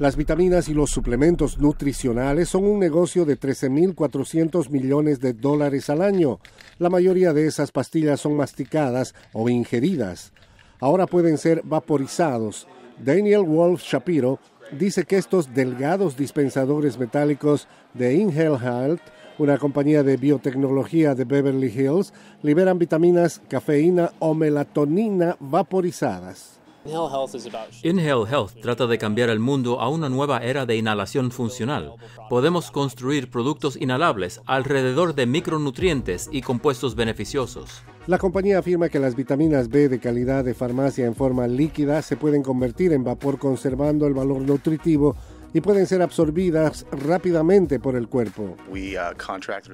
Las vitaminas y los suplementos nutricionales son un negocio de 13.400 millones de dólares al año. La mayoría de esas pastillas son masticadas o ingeridas. Ahora pueden ser vaporizados. Daniel Wolf Shapiro dice que estos delgados dispensadores metálicos de Inhale Health una compañía de biotecnología de Beverly Hills, liberan vitaminas, cafeína o melatonina vaporizadas. Inhale Health trata de cambiar el mundo a una nueva era de inhalación funcional. Podemos construir productos inhalables alrededor de micronutrientes y compuestos beneficiosos. La compañía afirma que las vitaminas B de calidad de farmacia en forma líquida se pueden convertir en vapor conservando el valor nutritivo y pueden ser absorbidas rápidamente por el cuerpo. Uh,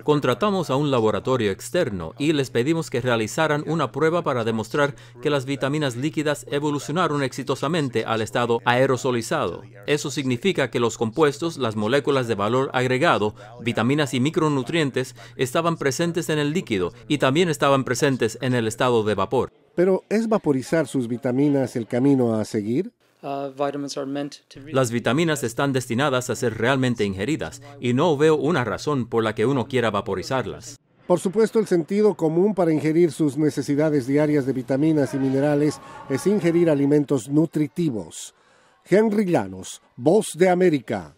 Contratamos a un laboratorio externo y les pedimos que realizaran una prueba para demostrar que las vitaminas líquidas evolucionaron exitosamente al estado aerosolizado. Eso significa que los compuestos, las moléculas de valor agregado, vitaminas y micronutrientes estaban presentes en el líquido y también estaban presentes en el estado de vapor. Pero ¿es vaporizar sus vitaminas el camino a seguir? Uh, Las vitaminas están destinadas a ser realmente ingeridas y no veo una razón por la que uno quiera vaporizarlas. Por supuesto, el sentido común para ingerir sus necesidades diarias de vitaminas y minerales es ingerir alimentos nutritivos. Henry Llanos, Voz de América.